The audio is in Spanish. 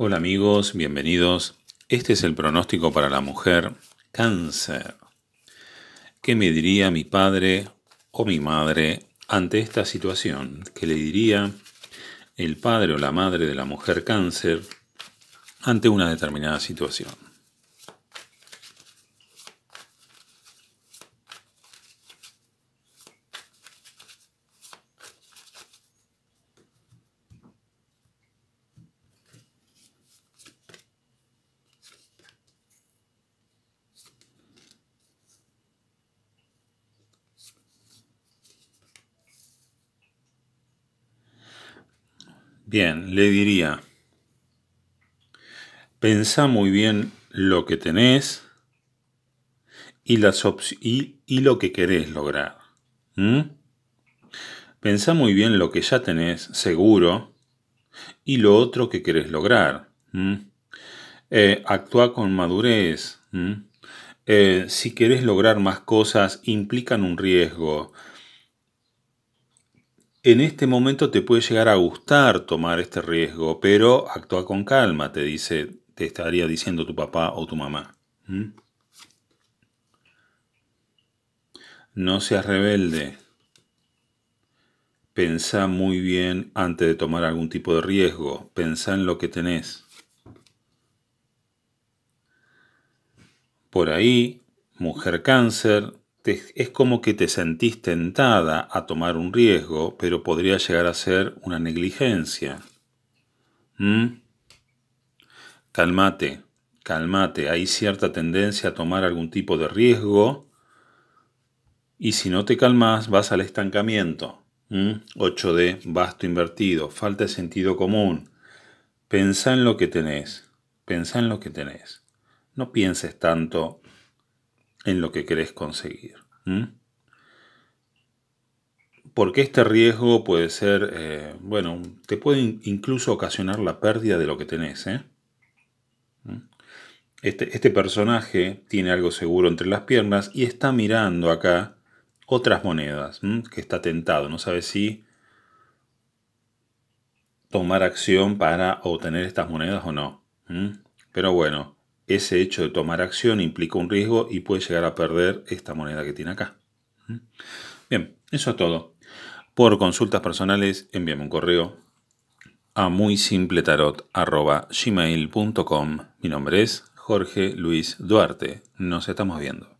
Hola amigos, bienvenidos. Este es el pronóstico para la mujer cáncer. ¿Qué me diría mi padre o mi madre ante esta situación? ¿Qué le diría el padre o la madre de la mujer cáncer ante una determinada situación? Bien, le diría, pensa muy bien lo que tenés y, las lo que querés lograr. Pensa Pensá muy bien lo que ya tenés, seguro, y lo otro que querés lograr. Eh, actúa con madurez. Eh, si querés lograr más cosas, implican un riesgo. En este momento te puede llegar a gustar tomar este riesgo, pero actúa con calma, te dice, te estaría diciendo tu papá o tu mamá. No seas rebelde. Pensá muy bien antes de tomar algún tipo de riesgo. Pensá en lo que tenés. Por ahí, mujer cáncer, es como que te sentís tentada a tomar un riesgo, pero podría llegar a ser una negligencia. ¿Mm? Calmate, calmate. Hay cierta tendencia a tomar algún tipo de riesgo y si no te calmas vas al estancamiento. 8 8D, basto invertido, falta de sentido común. Pensá en lo que tenés, pensá en lo que tenés. No pienses tanto en lo que querés conseguir. Porque este riesgo puede ser, eh, bueno, te puede incluso ocasionar la pérdida de lo que tenés. ¿eh? Este, este, personaje tiene algo seguro entre las piernas y está mirando acá otras monedas, que está tentado, no sabe si tomar acción para obtener estas monedas o no. Pero bueno, ese hecho de tomar acción implica un riesgo y puede llegar a perder esta moneda que tiene acá. Bien, eso es todo. Por consultas personales, envíame un correo a muy Mi nombre es Jorge Luis Duarte. Nos estamos viendo.